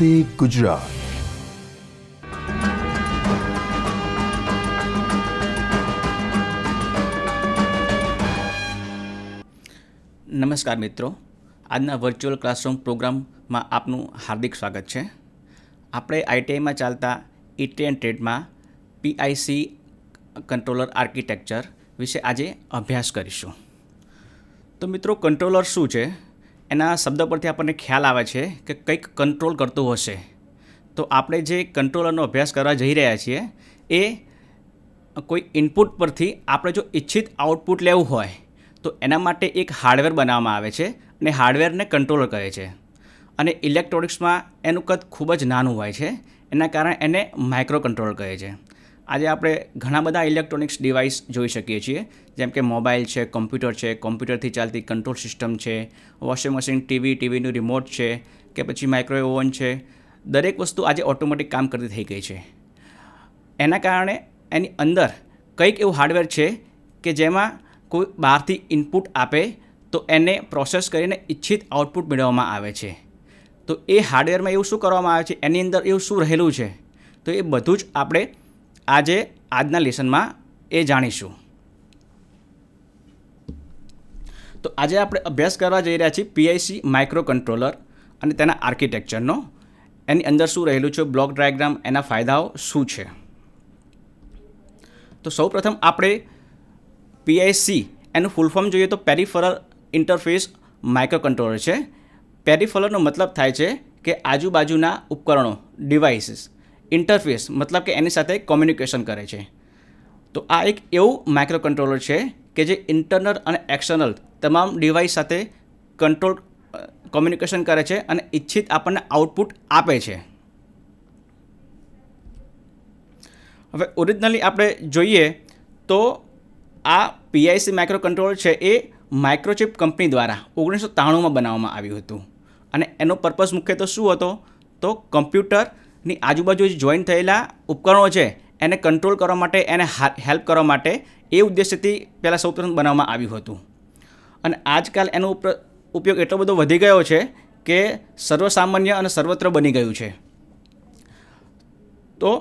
વંદે ગુજરાત નમસ્કાર મિત્રો આજના વર્ચ્યુઅલ ક્લાસરૂમ પ્રોગ્રામમાં આપનું હાર્દિક સ્વાગત છે આપણે આઈટીઆઈમાં ચાલતા ઇટી એન્ડ ટ્રેડમાં પીઆઈસી કંટ્રોલર આર્કિટેક્ચર વિશે આજે અભ્યાસ કરીશું તો મિત્રો કંટ્રોલર શું છે એના શબ્દ પરથી આપણને ખ્યાલ આવે છે કે કંઈક કંટ્રોલ કરતું હશે તો આપણે જે કંટ્રોલરનો અભ્યાસ કરવા જઈ રહ્યા છીએ એ કોઈ ઇનપુટ પરથી આપણે જો ઈચ્છિત આઉટપુટ લેવું હોય તો એના માટે એક હાર્ડવેર બનાવવામાં આવે છે અને હાર્ડવેરને કંટ્રોલર કહે છે અને ઇલેક્ટ્રોનિક્સમાં એનું કદ ખૂબ જ નાનું હોય છે એના કારણે એને માઇક્રો કંટ્રોલર કહે છે આજે આપણે ઘણા બધા ઇલેક્ટ્રોનિક્સ ડિવાઇસ જોઈ શકીએ છીએ જેમ કે મોબાઈલ છે કોમ્પ્યુટર છે કોમ્પ્યુટરથી ચાલતી કંટ્રોલ સિસ્ટમ છે વોશિંગ મશીન ટીવી ટીવીનું રિમોટ છે કે પછી માઇક્રોવેવ ઓવન છે દરેક વસ્તુ આજે ઓટોમેટિક કામ કરતી થઈ ગઈ છે એના કારણે એની અંદર કંઈક એવું હાર્ડવેર છે કે જેમાં કોઈ બહારથી ઇનપુટ આપે તો એને પ્રોસેસ કરીને ઇચ્છિત આઉટપુટ મેળવવામાં આવે છે તો એ હાર્ડવેરમાં એવું શું કરવામાં આવે છે એની અંદર એવું શું રહેલું છે તો એ બધું જ આપણે આજે આજના લેસનમાં એ જાણીશું તો આજે આપણે અભ્યાસ કરવા જઈ રહ્યા છીએ પીઆઈસી માઇક્રો કંટ્રોલર અને તેના આર્કિટેક્ચરનો એની અંદર શું રહેલું છે બ્લોક ડાયાગ્રામ એના ફાયદાઓ શું છે તો સૌપ્રથમ આપણે પીઆઈસી એનું ફૂલ ફોર્મ જોઈએ તો પેરિફરલ ઇન્ટરફેસ માઇક્રો કંટ્રોલર છે પેરિફરલનો મતલબ થાય છે કે આજુબાજુના ઉપકરણો ડિવાઇસીસ ઇન્ટરફેસ મતલબ કે એની સાથે કોમ્યુનિકેશન કરે છે તો આ એક એવું માઇક્રો કંટ્રોલર છે કે જે ઇન્ટરનલ અને એક્સટર્નલ તમામ ડિવાઇસ સાથે કંટ્રોલ કોમ્યુનિકેશન કરે છે અને ઈચ્છિત આપણને આઉટપુટ આપે છે હવે ઓરિજિનલી આપણે જોઈએ તો આ પીઆઈસી માઇક્રો કંટ્રોલર છે એ માઇક્રોચિપ કંપની દ્વારા ઓગણીસો ત્રાણુંમાં બનાવવામાં આવ્યું હતું અને એનો પર્પઝ મુખ્યત્વે શું હતો તો કમ્પ્યુટર ની આજુબાજુ જે જોઈન થયેલા ઉપકરણો છે એને કંટ્રોલ કરવા માટે એને હેલ્પ કરવા માટે એ ઉદ્દેશ્યથી પહેલાં સૌપ્રથમ બનાવવામાં આવ્યું હતું અને આજકાલ એનો ઉપયોગ એટલો બધો વધી ગયો છે કે સર્વસામાન્ય અને સર્વત્ર બની ગયું છે તો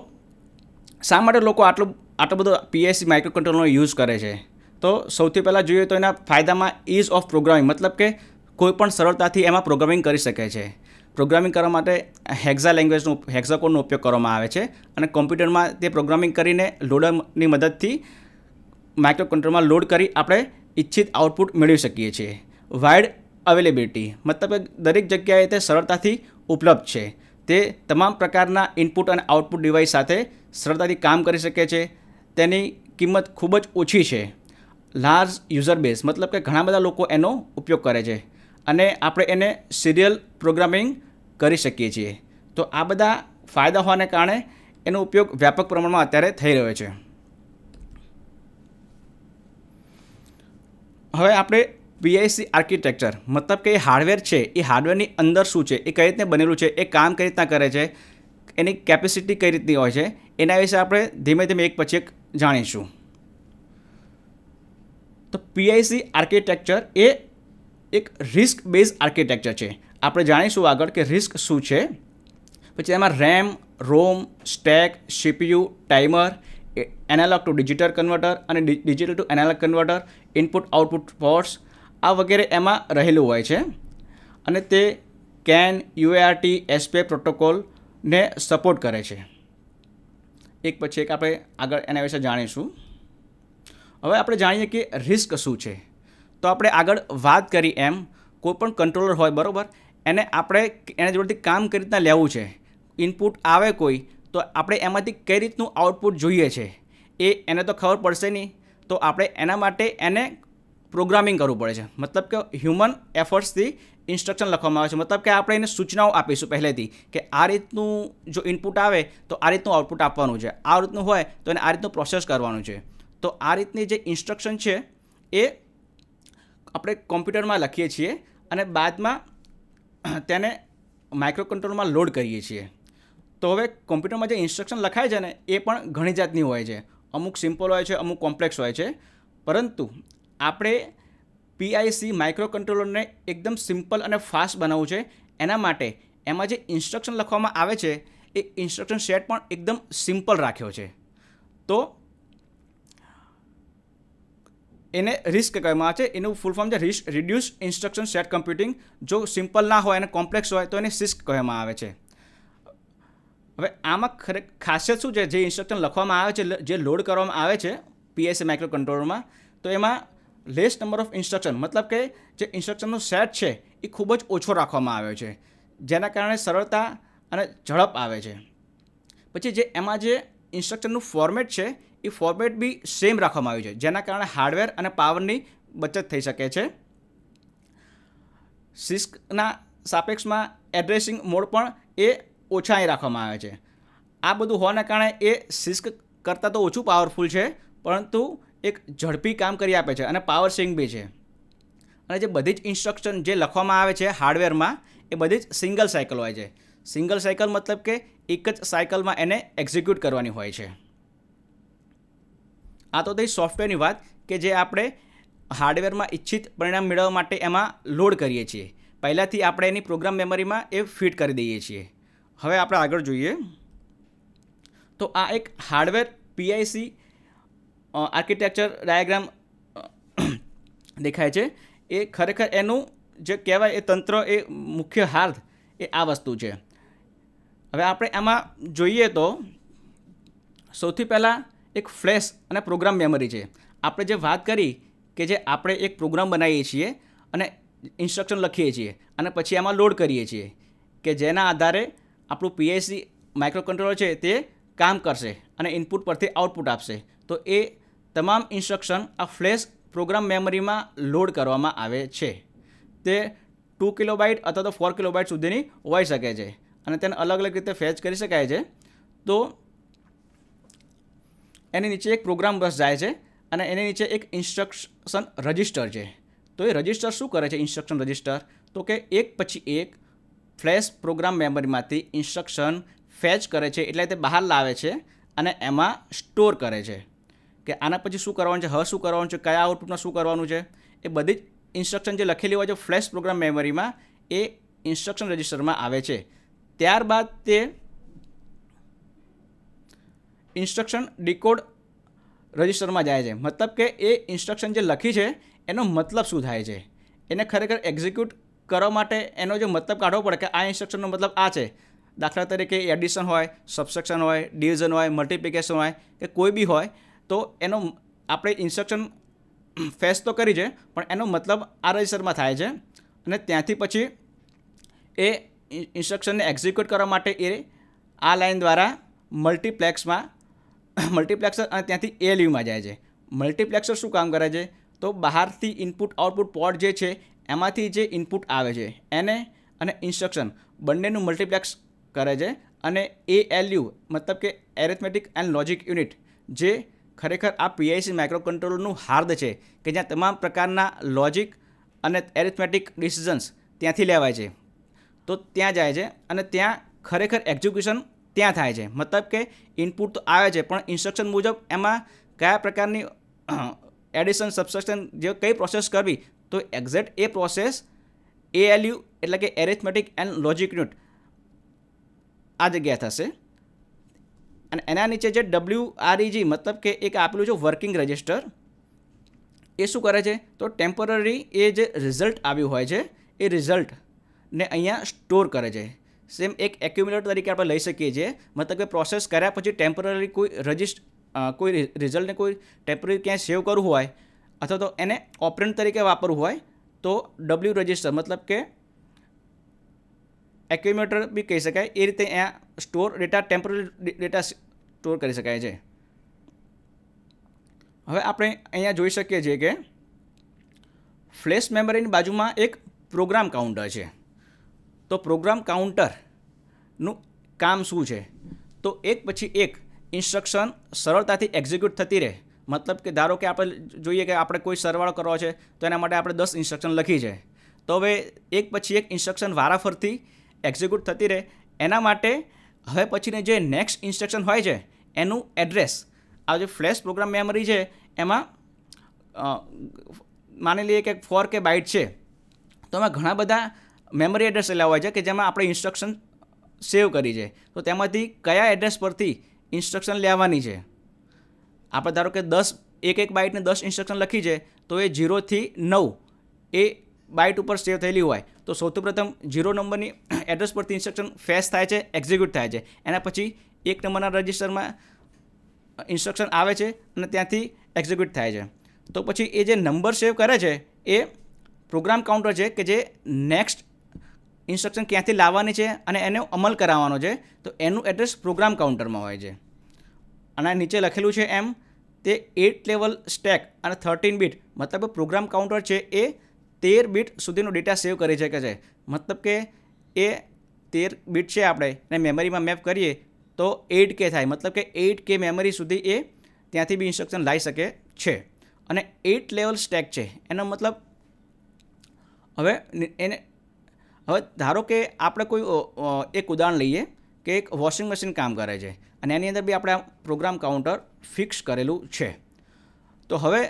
શા માટે લોકો આટલો આટલો બધો પીએસસી માઇક્રો કંટ્રોલનો યુઝ કરે છે તો સૌથી પહેલાં જોઈએ તો એના ફાયદામાં ઇઝ ઓફ પ્રોગ્રામિંગ મતલબ કે કોઈ પણ સરળતાથી એમાં પ્રોગ્રામિંગ કરી શકે છે પ્રોગ્રામિંગ કરવા માટે હેક્ઝા લેંગ્વેજનો હેક્ઝાકોડનો ઉપયોગ કરવામાં આવે છે અને કોમ્પ્યુટરમાં તે પ્રોગ્રામિંગ કરીને લોડરની મદદથી માઇક્રો કંટ્રોલમાં લોડ કરી આપણે ઈચ્છિત આઉટપુટ મેળવી શકીએ છીએ વાઇડ અવેલેબિલિટી મતલબ દરેક જગ્યાએ તે સરળતાથી ઉપલબ્ધ છે તે તમામ પ્રકારના ઇનપુટ અને આઉટપુટ ડિવાઇસ સાથે સરળતાથી કામ કરી શકે છે તેની કિંમત ખૂબ જ ઓછી છે લાર્જ યુઝર બેઝ મતલબ કે ઘણા બધા લોકો એનો ઉપયોગ કરે છે અને આપણે એને સિરિયલ પ્રોગ્રામિંગ કરી શકીએ છીએ તો આ બધા ફાયદા હોવાને કારણે એનો ઉપયોગ વ્યાપક પ્રમાણમાં અત્યારે થઈ રહ્યો છે હવે આપણે પીઆઈસી આર્કિટેક્ચર મતલબ કે એ હાર્ડવેર છે એ હાર્ડવેરની અંદર શું છે એ કઈ રીતે બનેલું છે એ કામ કઈ રીતના કરે છે એની કેપેસિટી કઈ રીતની હોય છે એના વિશે આપણે ધીમે ધીમે એક પછી એક જાણીશું તો પીઆઈસી આર્કિટેક્ચર એ એક રિસ્ક બેઝ આર્કિટેક્ચર છે આપણે જાણીશું આગળ કે રિસ્ક શું છે પછી એમાં RAM ROM stack CPU timer analog to digital converter અને digital to analog converter input output ports આ વગેરે એમાં રહેલું હોય છે અને તે કેન યુએઆરટી એસપીઆઈ પ્રોટોકોલને સપોર્ટ કરે છે એક પછી એક આપણે આગળ એના વિશે જાણીશું હવે આપણે જાણીએ કે રિસ્ક શું છે તો આપણે આગળ વાત કરી એમ કોઈપણ કંટ્રોલર હોય બરાબર એને આપણે એના જોડેથી કામ કઈ રીતના લેવું છે ઇનપુટ આવે કોઈ તો આપણે એમાંથી કઈ રીતનું આઉટપુટ જોઈએ છે એ એને તો ખબર પડશે નહીં તો આપણે એના માટે એને પ્રોગ્રામિંગ કરવું પડે છે મતલબ કે હ્યુમન એફર્ટ્સથી ઇન્સ્ટ્રક્શન લખવામાં આવે છે મતલબ કે આપણે એને સૂચનાઓ આપીશું પહેલેથી કે આ રીતનું જો ઇનપુટ આવે તો આ રીતનું આઉટપુટ આપવાનું છે આ રીતનું હોય તો એને આ રીતનું પ્રોસેસ કરવાનું છે તો આ રીતની જે ઇન્સ્ટ્રક્શન છે એ આપણે કોમ્પ્યુટરમાં લખીએ છીએ અને બાદમાં તેને માઇક્રોકન્ટ્રોલમાં લોડ કરીએ છીએ તો હવે કોમ્પ્યુટરમાં જે ઇન્સ્ટ્રક્શન લખાય છે ને એ પણ ઘણી જાતની હોય છે અમુક સિમ્પલ હોય છે અમુક કોમ્પ્લેક્સ હોય છે પરંતુ આપણે પીઆઈસી માઇક્રો માઇક્રોકન્ટ્રોલરને એકદમ સિમ્પલ અને ફાસ્ટ બનાવવું છે એના માટે એમાં જે ઇન્સ્ટ્રક્શન લખવામાં આવે છે એ ઇન્સ્ટ્રક્શન સેટ પણ એકદમ સિમ્પલ રાખ્યો છે તો એને રિસ્ક કહેવામાં આવે છે એનું ફૂલ ફોર્મ છે risk reduce instruction set computing જો સિમ્પલ ના હોય અને કોમ્પ્લેક્સ હોય તો એને સિસ્ક કહેવામાં આવે છે હવે આમાં ખરે ખાસિયત શું છે જે ઇન્સ્ટ્રક્શન લખવામાં આવે છે જે લોડ કરવામાં આવે છે પીએસએ માઇક્રો કંટ્રોલરમાં તો એમાં લેસ નંબર ઓફ ઇન્સ્ટ્રક્શન મતલબ કે જે ઇન્સ્ટ્રક્શનનો સેટ છે એ ખૂબ જ ઓછો રાખવામાં આવ્યો છે જેના કારણે સરળતા અને ઝડપ આવે છે પછી જે એમાં જે ઇન્સ્ટ્રક્શનનું ફોર્મેટ છે એ ફોર્મેટ બી સેમ રાખવામાં આવ્યું છે જેના કારણે હાર્ડવેર અને પાવરની બચત થઈ શકે છે સિસ્કના સાપેક્ષમાં એડ્રેસિંગ મોડ પણ એ ઓછાએ રાખવામાં આવે છે આ બધું હોવાના કારણે એ સિસ્ક કરતાં તો ઓછું પાવરફુલ છે પરંતુ એક ઝડપી કામ કરી આપે છે અને પાવર સિંગ બી છે અને જે બધી જ ઇન્સ્ટ્રક્શન જે લખવામાં આવે છે હાર્ડવેરમાં એ બધી જ સિંગલ સાયકલ હોય છે સિંગલ સાયકલ મતલબ કે એક જ સાયકલમાં એને એક્ઝિક્યુટ કરવાની હોય છે આ તો થઈ સોફ્ટવેરની વાત કે જે આપણે હાર્ડવેરમાં ઈચ્છિત પરિણામ મેળવવા માટે એમાં લોડ કરીએ છીએ પહેલાંથી આપણે એની પ્રોગ્રામ મેમરીમાં એ ફિટ કરી દઈએ છીએ હવે આપણે આગળ જોઈએ તો આ એક હાર્ડવેર પીઆઈસી આર્કિટેક્ચર ડાયાગ્રામ દેખાય છે એ ખરેખર એનું જે કહેવાય એ તંત્ર એ મુખ્ય હાર્દ એ આ વસ્તુ છે હવે આપણે એમાં જોઈએ તો સૌથી પહેલાં એક ફ્લેશ અને પ્રોગ્રામ મેમરી છે આપણે જે વાત કરી કે જે આપણે એક પ્રોગ્રામ બનાવીએ છીએ અને ઇન્સ્ટ્રક્શન લખીએ છીએ અને પછી આમાં લોડ કરીએ છીએ કે જેના આધારે આપણું પીએસસી માઇક્રો કંટ્રોલર છે તે કામ કરશે અને ઇનપુટ પરથી આઉટપુટ આપશે તો એ તમામ ઇન્સ્ટ્રક્શન આ ફ્લેશ પ્રોગ્રામ મેમરીમાં લોડ કરવામાં આવે છે તે ટુ કિલોબાઇટ અથવા તો ફોર કિલોબાઇટ સુધીની હોઈ શકે છે અને તેને અલગ અલગ રીતે ફેચ કરી શકાય છે તો એની નીચે એક પ્રોગ્રામ બસ જાય છે અને એની નીચે એક ઇન્સ્ટ્રક્શન રજિસ્ટર છે તો એ રજિસ્ટર શું કરે છે ઇન્સ્ટ્રક્શન રજિસ્ટર તો કે એક પછી એક ફ્લેશ પ્રોગ્રામ મેમરીમાંથી ઇન્સ્ટ્રક્શન ફેચ કરે છે એટલે તે બહાર લાવે છે અને એમાં સ્ટોર કરે છે કે આના પછી શું કરવાનું છે હ શું કરવાનું છે કયા આઉટપુટમાં શું કરવાનું છે એ બધી જ ઇન્સ્ટ્રક્શન જે લખેલી હોય છે ફ્લેશ પ્રોગ્રામ મેમરીમાં એ ઇન્સ્ટ્રક્શન રજિસ્ટરમાં આવે છે ત્યારબાદ તે ઇન્સ્ટ્રક્શન ડીકોડ રજિસ્ટરમાં જાય છે મતલબ કે એ ઇન્સ્ટ્રક્શન જે લખી છે એનો મતલબ શું થાય છે એને ખરેખર એક્ઝિક્યુટ કરવા માટે એનો જે મતલબ કાઢવો પડે કે આ ઇન્સ્ટ્રક્શનનો મતલબ આ છે દાખલા તરીકે એડિશન હોય સબસ્ટ્રક્શન હોય ડિવિઝન હોય મલ્ટિપ્લિકેશન હોય કે કોઈ બી હોય તો એનો આપણે ઇન્સ્ટ્રક્શન ફેસ તો કરી છે પણ એનો મતલબ આ રજિસ્ટરમાં થાય છે અને ત્યાંથી પછી એ ઇન્સ્ટ્રક્શનને એક્ઝિક્યુટ કરવા માટે એ આ લાઇન દ્વારા મલ્ટીપ્લેક્સમાં મલ્ટીપ્લેક્સર અને ત્યાંથી એલયુમાં જાય છે મલ્ટીપ્લેક્સર શું કામ કરે છે તો બહારથી ઇનપુટ આઉટપુટ પોર્ટ જે છે એમાંથી જે ઇનપુટ આવે છે એને અને ઇન્સ્ટ્રક્શન બંનેનું મલ્ટીપ્લેક્સ કરે છે અને એ એલયુ મતલબ કે એરેથમેટિક એન્ડ લોજિક યુનિટ જે ખરેખર આ પીઆઈસી માઇક્રો કંટ્રોલરનું હાર્દ છે કે જ્યાં તમામ પ્રકારના લોજિક અને એરેથમેટિક ડિસિઝન્સ ત્યાંથી લેવાય છે તો ત્યાં જાય છે અને ત્યાં ખરેખર એક્ઝિક્યુશન ત્યાં થાય છે મતલબ કે ઇનપુટ તો આવે છે પણ ઇન્સ્ટ્રક્શન મુજબ એમાં કયા પ્રકારની એડિશન સબસ્ટ્રક્શન જે કઈ પ્રોસેસ કરવી તો એક્ઝેક્ટ એ પ્રોસેસ એએલયુ એટલે કે એરેથમેટિક એન્ડ લોજિક યુનિટ આ જગ્યાએ થશે અને એના નીચે જે ડબલ્યુ આરઈજી e મતલબ કે એક આપેલું છે વર્કિંગ રજિસ્ટર એ શું કરે છે તો ટેમ્પરરી એ જે રિઝલ્ટ આવ્યું હોય છે એ રિઝલ્ટને અહીંયા સ્ટોર કરે છે સેમ એક એક્યુમ્યુલેટર તરીકે આપણે લઈ શકીએ છીએ મતલબ કે પ્રોસેસ કર્યા પછી ટેમ્પરરી કોઈ રજિસ્ટ કોઈ રિઝલ્ટને કોઈ ટેમ્પરરી ક્યાંય સેવ કરવું હોય અથવા તો એને ઓપરેન્ટ તરીકે વાપરવું હોય તો ડબલ્યુ રજિસ્ટર મતલબ કે એક્યુમ્યુલેટર બી કહી શકાય એ રીતે અહીંયા store data temporary data store કરી શકાય છે હવે આપણે અહીંયા જોઈ શકીએ છીએ કે ફ્લેશ મેમરીની બાજુમાં એક પ્રોગ્રામ કાઉન્ટર છે તો પ્રોગ્રામ કાઉન્ટરનું કામ શું છે તો એક પછી એક ઇન્સ્ટ્રક્શન સરળતાથી એક્ઝિક્યુટ થતી રહે મતલબ કે ધારો કે આપણે જોઈએ કે આપણે કોઈ સરવાળો કરવો છે તો એના માટે આપણે દસ ઇન્સ્ટ્રક્શન લખી છે તો હવે એક પછી એક ઇન્સ્ટ્રક્શન વારાફરથી એક્ઝિક્યુટ થતી રહે એના માટે હવે પછીને જે નેક્સ્ટ ઇન્સ્ટ્રક્શન હોય છે એનું એડ્રેસ આ જે ફ્લેશ પ્રોગ્રામ મેમરી છે એમાં માની લઈએ કે ફોર કે બાઇટ છે તો એમાં ઘણા બધા મેમરી એડ્રેસ એટલે હોય છે કે જેમાં આપણે ઇન્સ્ટ્રક્શન સેવ કરી છે તો તેમાંથી કયા એડ્રેસ પરથી ઇન્સ્ટ્રક્શન લેવાની છે આપણે ધારો કે દસ એક એક બાઇટને દસ ઇન્સ્ટ્રક્શન લખી છે તો એ જીરોથી નવ એ બાઇટ ઉપર સેવ થયેલી હોય તો સૌથી પ્રથમ જીરો નંબરની એડ્રેસ પરથી ઇન્સ્ટ્રક્શન ફેસ થાય છે એક્ઝિક્યુટ થાય છે એના પછી એક નંબરના રજિસ્ટરમાં ઇન્સ્ટ્રક્શન આવે છે અને ત્યાંથી એક્ઝિક્યુટ થાય છે તો પછી એ જે નંબર સેવ કરે છે એ પ્રોગ્રામ કાઉન્ટર છે કે જે નેક્સ્ટ ઇન્સ્ટ્રક્શન ક્યાંથી લાવવાની છે અને એનો અમલ કરાવવાનો છે તો એનું એડ્રેસ પ્રોગ્રામ કાઉન્ટરમાં હોય છે અને નીચે લખેલું છે એમ તે એટ લેવલ સ્ટેક અને થર્ટીન બીટ મતલબ પ્રોગ્રામ કાઉન્ટર છે એ તેર બીટ સુધીનો ડેટા સેવ કરી શકે છે મતલબ કે એ તેર બીટ છે આપણે એને મેમરીમાં મેપ કરીએ તો એટ કે થાય મતલબ કે એટ કે મેમરી સુધી એ ત્યાંથી બી ઇન્સ્ટ્રક્શન લાવી શકે છે અને એટ લેવલ સ્ટેક છે એનો મતલબ હવે એને હવે ધારો કે આપણે કોઈ એક ઉદાહરણ લઈએ કે એક વોશિંગ મશીન કામ કરે છે અને એની અંદર બી આપણે પ્રોગ્રામ કાઉન્ટર ફિક્સ કરેલું છે તો હવે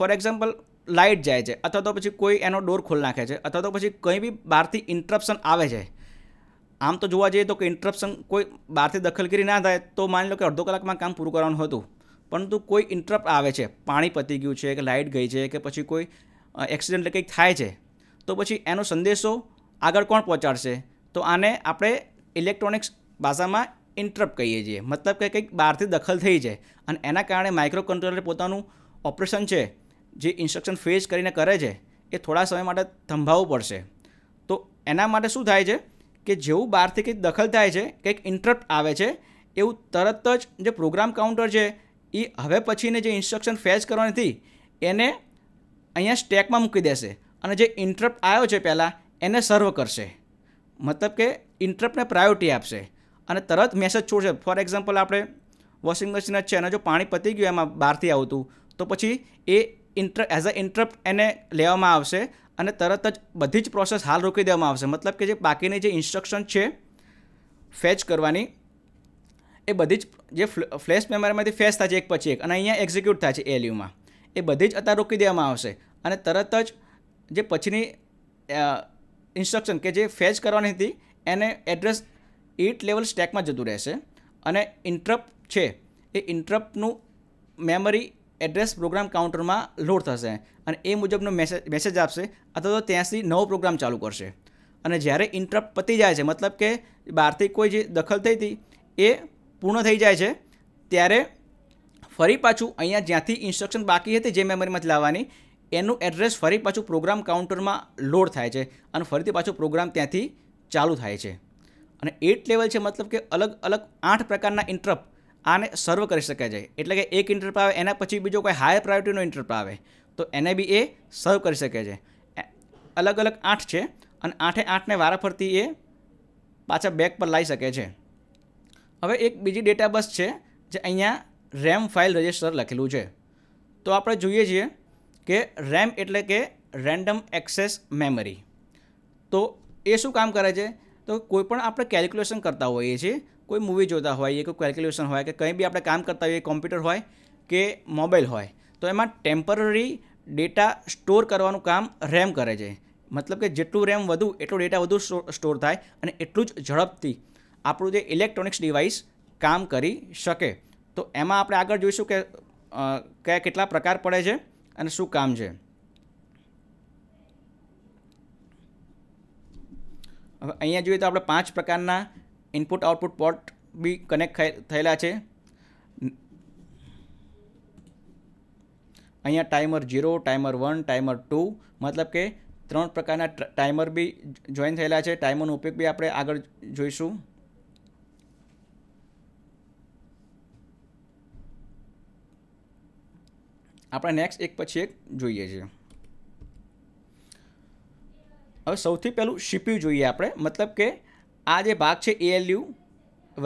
ફોર એક્ઝામ્પલ લાઇટ જાય છે અથવા તો પછી કોઈ એનો ડોર ખોલી નાખે છે અથવા તો પછી કંઈ બી બહારથી ઇન્ટરપ્શન આવે છે આમ તો જોવા જઈએ તો કે ઇન્ટરપ્શન કોઈ બહારથી દખલગીરી ના થાય તો માની લો કે અડધો કલાકમાં કામ પૂરું કરવાનું હતું પરંતુ કોઈ ઇન્ટરપ્ટ આવે છે પાણી પતી ગયું છે કે લાઇટ ગઈ છે કે પછી કોઈ એક્સિડન્ટ કંઈક થાય છે તો પછી એનો સંદેશો આગળ કોણ પહોંચાડશે તો આને આપણે ઇલેક્ટ્રોનિક્સ ભાષામાં ઇન્ટરપ્ટ કહીએ છીએ મતલબ કે કંઈક બહારથી દખલ થઈ જાય અને એના કારણે માઇક્રો કંટ્રોલર પોતાનું ઓપરેશન છે જે ઇન્સ્ટ્રક્શન ફેસ કરીને કરે છે એ થોડા સમય માટે થંભાવવું પડશે તો એના માટે શું થાય છે કે જેવું બહારથી કંઈક દખલ થાય છે કંઈક ઇન્ટરપ્ટ આવે છે એવું તરત જ જે પ્રોગ્રામ કાઉન્ટર છે એ હવે પછીને જે ઇન્સ્ટ્રક્શન ફેસ કરવાની હતી એને અહીંયા સ્ટેકમાં મૂકી દેશે અને જે ઇન્ટરપ્ટ આવ્યો છે પહેલાં એને સર્વ કરશે મતલબ કે ઇન્ટરપ્ટને પ્રાયોરિટી આપશે અને તરત મેસેજ છોડશે ફોર એક્ઝામ્પલ આપણે વોશિંગ મશીન જ છે અને જો પાણી પતી ગયું એમાં બહારથી આવતું તો પછી એ ઇન્ટર એઝ અ ઇન્ટરપ્ટ એને લેવામાં આવશે અને તરત જ બધી જ પ્રોસેસ હાલ રોકી દેવામાં આવશે મતલબ કે જે બાકીની જે ઇન્સ્ટ્રક્શન છે ફેચ કરવાની એ બધી જ જે ફ્લેશ મેમરીમાંથી ફેચ થાય છે એક પછી એક અને અહીંયા એક્ઝિક્યુટ થાય છે એલયુમાં એ બધી જ અત્યારે રોકી દેવામાં આવશે અને તરત જ જે પછીની ઇન્સ્ટ્રક્શન કે જે ફેચ કરવાની હતી એને એડ્રેસ એટ લેવલ સ્ટેકમાં જતું રહેશે અને ઇન્ટરપ્ટ છે એ ઇન્ટરપ્ટનું મેમરી એડ્રેસ પ્રોગ્રામ કાઉન્ટરમાં લોડ થશે અને એ મુજબનો મેસેજ મેસેજ આપશે અથવા તો ત્યાંથી નવો પ્રોગ્રામ ચાલુ કરશે અને જ્યારે ઇન્ટરપ્ટ પતી જાય છે મતલબ કે બહારથી કોઈ જે દખલ થઈ હતી એ પૂર્ણ થઈ જાય છે ત્યારે ફરી પાછું અહીંયા જ્યાંથી ઇન્સ્ટ્રક્શન બાકી હતી જે મેમરીમાંથી લાવવાની એનું એડ્રેસ ફરી પાછું પ્રોગ્રામ કાઉન્ટરમાં લોડ થાય છે અને ફરીથી પાછું પ્રોગ્રામ ત્યાંથી ચાલુ થાય છે અને એટ લેવલ છે મતલબ કે અલગ અલગ આઠ પ્રકારના ઇન્ટરપ્ટ આને સર્વ કરી શકાય છે એટલે કે એક ઇન્ટરપ્ટ આવે એના પછી બીજો કોઈ હાયર પ્રાયોરિટીનો ઇન્ટરપ્ટ આવે તો એને બી એ સર્વ કરી શકે છે અલગ અલગ આઠ છે અને આઠે આઠને વારાફરતી એ પાછા બેક પર લાવી શકે છે હવે એક બીજી ડેટા બસ છે જે અહીંયા રેમ ફાઇલ રજિસ્ટર લખેલું છે તો આપણે જોઈએ છીએ કે રેમ એટલે કે રેન્ડમ એક્સેસ મેમરી તો એ શું કામ કરે છે તો કોઈ પણ આપણે કેલ્ક્યુલેશન કરતા હોઈએ છીએ કોઈ મૂવી જોતા હોઈએ કોઈ કેલ્ક્યુલેશન હોય કે કંઈ બી આપણે કામ કરતા હોઈએ કોમ્પ્યુટર હોય કે મોબાઈલ હોય તો એમાં ટેમ્પરરી ડેટા સ્ટોર કરવાનું કામ રેમ કરે છે મતલબ કે જેટલું રેમ વધુ એટલો ડેટા વધુ સ્ટોર થાય અને એટલું જ ઝડપથી આપણું જે ઇલેક્ટ્રોનિક્સ ડિવાઇસ કામ કરી શકે તો એમાં આપણે આગળ જોઈશું કે કયા કેટલા પ્રકાર પડે છે અને શું કામ છે હવે અહીંયા જોઈએ તો આપણે પાંચ પ્રકારના ઇનપુટ આઉટપુટ પોર્ટ બી કનેક્ટ થયેલા છે અહીંયા timer zero timer one timer two મતલબ કે ત્રણ પ્રકારના ટાઈમર બી જોઈન થયેલા છે ટાઈમરનો ઉપયોગ બી આપણે આગળ જોઈશું આપણે નેક્સ્ટ એક પછી એક જોઈએ છીએ હવે સૌથી પહેલું શીપીયુ જોઈએ આપણે મતલબ કે આ જે ભાગ છે ALU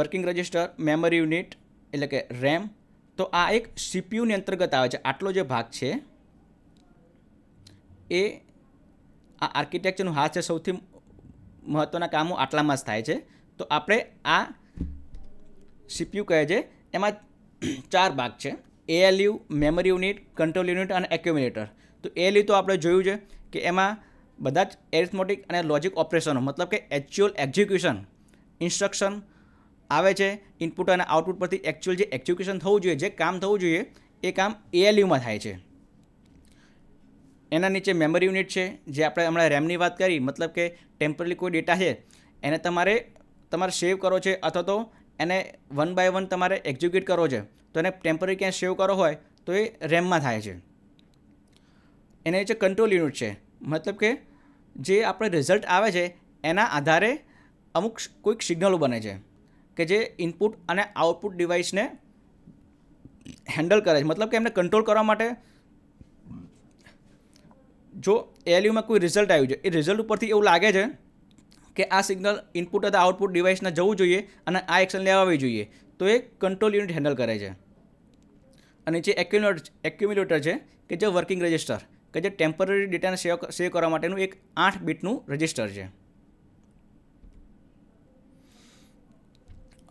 working register memory unit એટલે કે રેમ તો આ એક સીપીયુની અંતર્ગત આવે છે આટલો જે ભાગ છે એ આ આર્કિટેક્ચરનું હાથ છે સૌથી મહત્ત્વના કામો આટલામાં જ થાય છે તો આપણે આ સીપીયુ કહે છે એમાં ચાર ભાગ છે ALU memory unit control unit અને એક્યુમ્યુલેટર તો એએલયુ તો આપણે જોયું છે કે એમાં બધા જ એરિથમેટિક અને લોજિક ઓપરેશનો મતલબ કે એકચ્યુઅલ એક્ઝિક્યુશન ઇન્સ્ટ્રક્શન આવે છે ઇનપુટ અને આઉટપુટ પરથી એક્ચ્યુઅલ જે એક્ઝિક્યુશન થવું જોઈએ જે કામ થવું જોઈએ એ કામ એએલયુમાં થાય છે એના નીચે મેમરી યુનિટ છે જે આપણે હમણાં રેમની વાત કરી મતલબ કે ટેમ્પરરી કોઈ ડેટા છે એને તમારે તમારે સેવ કરો છે અથવા તો એને વન બાય વન તમારે એક્ઝિક્યુટ કરો છે તો એને ટેમ્પરરી ક્યાંય સેવ કરો હોય તો એ રેમમાં થાય છે એને જે કંટ્રોલ યુનિટ છે મતલબ કે જે આપણે રિઝલ્ટ આવે છે એના આધારે અમુક કોઈક સિગ્નલો બને છે કે જે ઇનપુટ અને આઉટપુટ ડિવાઇસને હેન્ડલ કરે છે મતલબ કે એમને કંટ્રોલ કરવા માટે જો એલયુમાં કોઈ રિઝલ્ટ આવ્યું છે એ રિઝલ્ટ ઉપરથી એવું લાગે છે કે આ સિગ્નલ ઇનપુટ અથવા આઉટપુટ ડિવાઇસને જવું જોઈએ અને આ એક્શન લેવા આવવી જોઈએ તો એ કંટ્રોલ યુનિટ હેન્ડલ કરે છે અને જે એક્યુમ્યુલેટર એક્યુમ્યુલેટર છે કે જે વર્કિંગ રજિસ્ટર કે જે ટેમ્પરરી ડેટાને સેવ સેવ કરવા માટેનું એક આઠ બીટનું રજિસ્ટર છે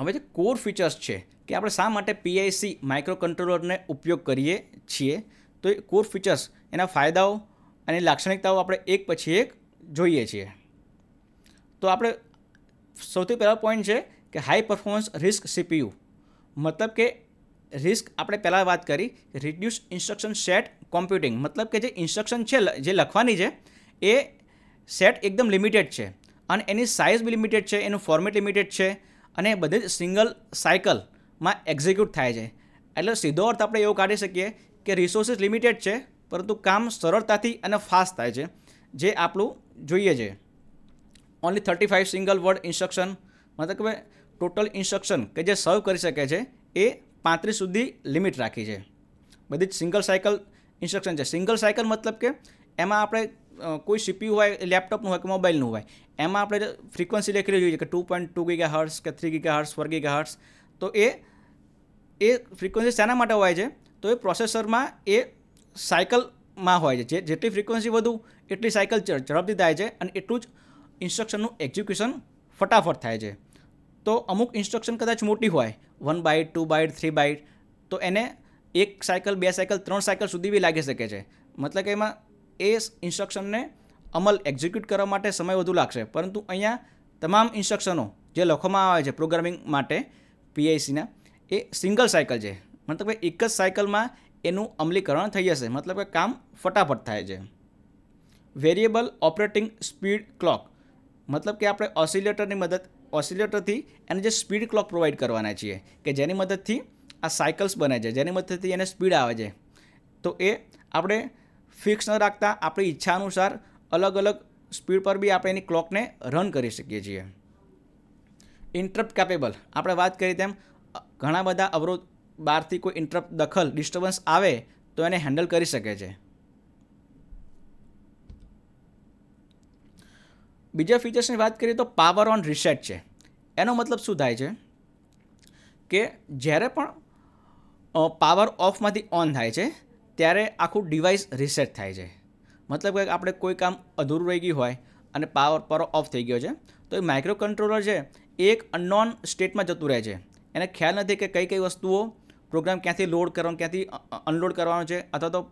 હવે જે કોર ફીચર્સ છે કે આપણે શા માટે પીઆઈસી માઇક્રો કંટ્રોલરને ઉપયોગ કરીએ છીએ તો એ કોર ફીચર્સ એના ફાયદાઓ અને લાક્ષણિકતાઓ આપણે એક પછી એક જોઈએ છીએ તો આપણે સૌથી પહેલો પોઈન્ટ છે કે હાઈ પરફોર્મન્સ રિસ્ક સીપીયુ મતલબ કે રિસ્ક આપણે પહેલાં વાત કરી રિડ્યુસ ઇન્સ્ટ્રક્શન સેટ કોમ્પ્યુટિંગ મતલબ કે જે ઇન્સ્ટ્રક્શન છે જે લખવાની છે એ સેટ એકદમ લિમિટેડ છે અને એની સાઇઝ બી લિમિટેડ છે એનું ફોર્મેટ લિમિટેડ છે અને બધે જ સિંગલ સાયકલમાં એક્ઝિક્યુટ થાય છે એટલે સીધો અર્થ આપણે એવો કાઢી શકીએ કે રિસોર્સિસ લિમિટેડ છે પરંતુ કામ સરળતાથી અને ફાસ્ટ થાય છે જે આપણું જોઈએ છે only thirty five single word instruction મતલબ કે ટોટલ ઇન્સ્ટ્રક્શન કે જે સર્વ કરી શકે છે એ પાંત્રીસ સુધી લિમિટ રાખી છે બધી જ સિંગલ સાયકલ ઇન્સ્ટ્રક્શન છે સિંગલ સાયકલ મતલબ કે એમાં આપણે કોઈ સીપીયુ હોય લેપટોપનું હોય કે મોબાઈલનું હોય એમાં આપણે ફ્રીક્વન્સી લખેલી જોઈએ કે two point two giga hertz કે three giga hertz four giga hertz તો એ એ ફ્રીક્વન્સી શેના માટે હોય છે તો એ પ્રોસેસરમાં એ સાયકલમાં હોય છે જે જેટલી ફ્રીક્વન્સી વધુ એટલી સાયકલ ઝડપથી થાય છે અને એટલું જ ઇન્સ્ટ્રક્શનનું એક્ઝિક્યુશન ફટાફટ થાય છે તો અમુક ઇન્સ્ટ્રક્શન કદાચ મોટી હોય one byte two byte three byte તો એને એક સાયકલ બે સાયકલ ત્રણ સાયકલ સુધી બી લાગી શકે છે મતલબ કે એમાં એ ઇન્સ્ટ્રક્શનને અમલ એક્ઝિક્યુટ કરવા માટે સમય વધુ લાગશે પરંતુ અહીંયા તમામ ઇન્સ્ટ્રક્શનો જે લખવામાં આવે છે પ્રોગ્રામિંગ માટે પીઆઈસીના એ સિંગલ સાયકલ છે મતલબ કે એક જ સાયકલમાં એનું અમલીકરણ થઈ જશે મતલબ કે કામ ફટાફટ થાય છે વેરિયેબલ ઓપરેટિંગ સ્પીડ ક્લોક મતલબ કે આપણે ઓસિલેટરની મદદ ઓસિલેટરથી એને જે સ્પીડ ક્લોક પ્રોવાઈડ કરવાના છીએ કે જેની મદદથી આ સાયકલ્સ બને છે જેની મદદથી એને સ્પીડ આવે છે તો એ આપણે ફિક્સ ન રાખતા આપણી ઈચ્છા અનુસાર અલગ અલગ સ્પીડ પર બી આપણે એની ક્લોકને રન કરી શકીએ છીએ ઇન્ટરપ્ટ કેપેબલ આપણે વાત કરી તેમ ઘણા બધા અવરોધ બહારથી કોઈ ઇન્ટરપ્ટ દખલ ડિસ્ટર્બન્સ આવે તો એને હેન્ડલ કરી શકે છે બીજા ફીચર્સની વાત કરીએ તો પાવર ઓન રિસેટ છે એનો મતલબ શું થાય છે કે જ્યારે પણ પાવર ઓફમાંથી ઓન થાય છે ત્યારે આખું ડિવાઇસ રિસેટ થાય છે મતલબ કે આપણે કોઈ કામ અધૂરું રહી ગયું હોય અને પાવર પર ઓફ થઈ ગયો છે તો એ માઇક્રો કંટ્રોલર છે એ એક અનનોન સ્ટેટમાં જતું રહે છે એને ખ્યાલ નથી કે કઈ કઈ વસ્તુઓ પ્રોગ્રામ ક્યાંથી લોડ કરવાનો ક્યાંથી અનલોડ કરવાનો છે અથવા તો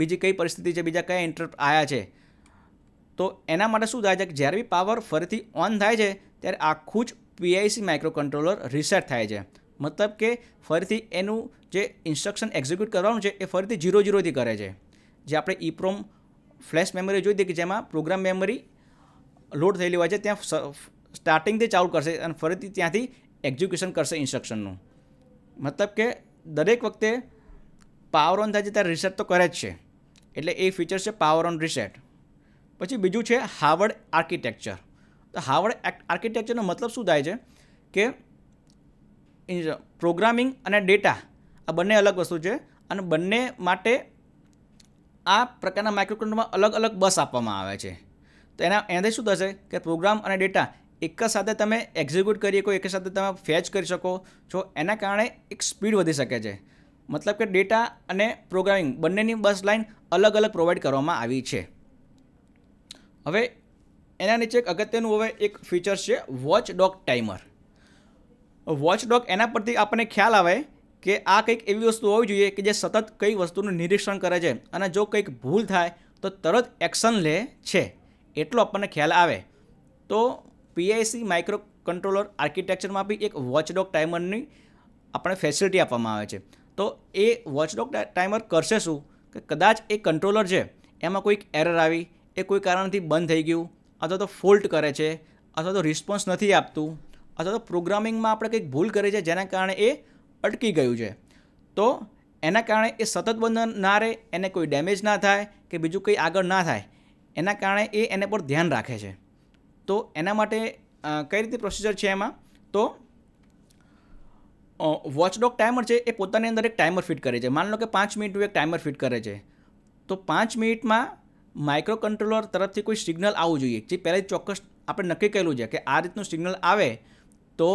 બીજી કઈ પરિસ્થિતિ છે બીજા કયા ઇન્ટરપ્ટ આવ્યા છે તો એના માટે શું થાય છે કે જ્યારે બી પાવર ફરીથી ઓન થાય છે ત્યારે આખું જ પીઆઈસી માઇક્રો કંટ્રોલર રીસેટ થાય છે મતલબ કે ફરીથી એનું જે ઇન્સ્ટ્રક્શન એક્ઝિક્યુટ કરવાનું છે એ ફરીથી જીરો જીરોથી કરે છે જે આપણે ઈપ્રોમ ફ્લેશ મેમરી જોઈ હતી કે જેમાં પ્રોગ્રામ મેમરી લોડ થયેલી હોય છે ત્યાં સ્ટાર્ટિંગથી ચાલુ કરશે અને ફરીથી ત્યાંથી એક્ઝિક્યુશન કરશે ઇન્સ્ટ્રક્શનનું મતલબ કે દરેક વખતે પાવર ઓન થાય છે ત્યારે રીસેટ તો કરે જ છે એટલે એ ફીચર છે પાવર ઓન રિસેટ પછી બીજું છે હાવર્ડ આર્કિટેક્ચર તો હાવર્ડ આર્કિટેક્ચરનો મતલબ શું થાય છે કે પ્રોગ્રામિંગ અને ડેટા આ બંને અલગ વસ્તુ છે અને બંને માટે આ પ્રકારના માઇક્રોકન્ટ્રોલમાં અલગ અલગ બસ આપવામાં આવે છે તો એના એનાથી શું થશે કે પ્રોગ્રામ અને ડેટા એક જ સાથે તમે એક્ઝિક્યુટ કરી શકો એક સાથે તમે ફેચ કરી શકો છો એના કારણે એક સ્પીડ વધી શકે છે મતલબ કે ડેટા અને પ્રોગ્રામિંગ બંનેની બસ લાઇન અલગ અલગ પ્રોવાઈડ કરવામાં આવી છે હવે એના નીચે એક અગત્યનું હવે એક ફીચર છે watch dog timer watch dog એના પરથી આપણને ખ્યાલ આવે કે આ કંઈક એવી વસ્તુ હોવી જોઈએ કે જે સતત કઈ વસ્તુનું નિરીક્ષણ કરે છે અને જો કંઈક ભૂલ થાય તો તરત એક્શન લે છે એટલો આપણને ખ્યાલ આવે તો પીઆઈસી માઇક્રો કંટ્રોલર આર્કિટેક્ચરમાં બી એક વોચડોગ ટાઈમરની આપણે ફેસિલિટી આપવામાં આવે છે તો એ વોચડોગ ટાઈમર કરશે શું કે કદાચ એ કંટ્રોલર છે એમાં કોઈક એરર આવી એ કોઈ કારણથી બંધ થઈ ગયું અથવા તો ફોલ્ટ કરે છે અથવા તો રિસ્પોન્સ નથી આપતું અથવા તો પ્રોગ્રામિંગમાં આપણે કંઈક ભૂલ કરી છે જેના કારણે એ અટકી ગયું છે તો એના કારણે એ સતત બંધ ના રહે એને કોઈ ડેમેજ ના થાય કે બીજું કંઈ આગળ ના થાય એના કારણે એ એને પર ધ્યાન રાખે છે તો એના માટે કઈ રીતે પ્રોસિજર છે એમાં તો વોચડોગ ટાઈમર છે એ પોતાની અંદર એક ટાઈમર ફિટ કરે છે માની લો કે પાંચ મિનિટનું એક ટાઈમર ફિટ કરે છે તો પાંચ મિનિટમાં માઇક્રો કંટ્રોલર તરફથી કોઈ સિગ્નલ આવવું જોઈએ જે પહેલાં ચોક્કસ આપણે નક્કી કરેલું છે કે આ રીતનું સિગ્નલ આવે તો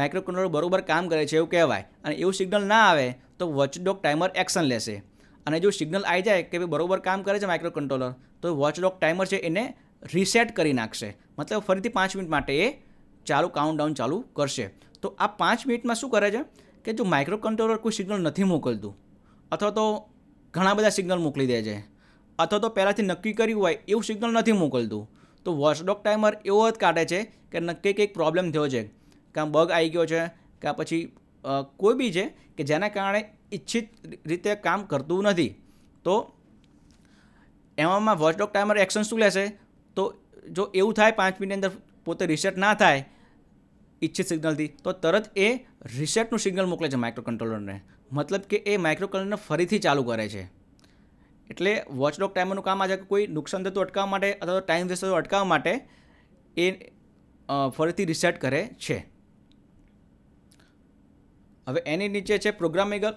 માઇક્રો કંટ્રોલર બરાબર કામ કરે છે એવું કહેવાય અને એવું સિગ્નલ ના આવે તો વોચડોગ ટાઈમર એક્શન લેશે અને જો સિગ્નલ આવી જાય કે ભાઈ બરાબર કામ કરે છે માઇક્રો કંટ્રોલર તો વોચડોગ ટાઈમર છે એને રિસેટ કરી નાખશે મતલબ ફરીથી પાંચ મિનિટ માટે એ ચાલુ કાઉન્ટડાઉન ચાલુ કરશે તો આ પાંચ મિનિટમાં શું કરે છે કે જો માઇક્રો કંટ્રોલર કોઈ સિગ્નલ નથી મોકલતું અથવા તો ઘણા બધા સિગ્નલ મોકલી દે છે અથવા તો પહેલાંથી નક્કી કર્યું હોય એવું સિગ્નલ નથી મોકલતું તો વોચડોગ ટાઈમર એવો જ કાઢે છે કે નક્કી કંઈક પ્રોબ્લેમ થયો છે કાં બગ આવી ગયો છે કાં પછી કોઈ બી છે કે જેના કારણે ઈચ્છિત રીતે કામ કરતું નથી તો એવામાં વોચડોગ ટાઈમર એક્શન શું લેશે તો જો એવું થાય પાંચ મિનિટની અંદર પોતે રિસેટ ના થાય ઈચ્છિત સિગ્નલથી તો તરત એ રિસેટનું સિગ્નલ મોકલે છે માઇક્રો કંટ્રોલરને મતલબ કે એ માઇક્રો કંટ્રોલરને ફરીથી ચાલુ કરે છે એટલે વોચડોગ ટાઈમરનું કામ છે કે કોઈ નુકસાન થતું અટકાવવા માટે અથવા ટાઈમ વેસ્ટ થતું અટકાવવા માટે એ ફરીથી રિસેટ કરે છે હવે એની નીચે છે પ્રોગ્રામેબલ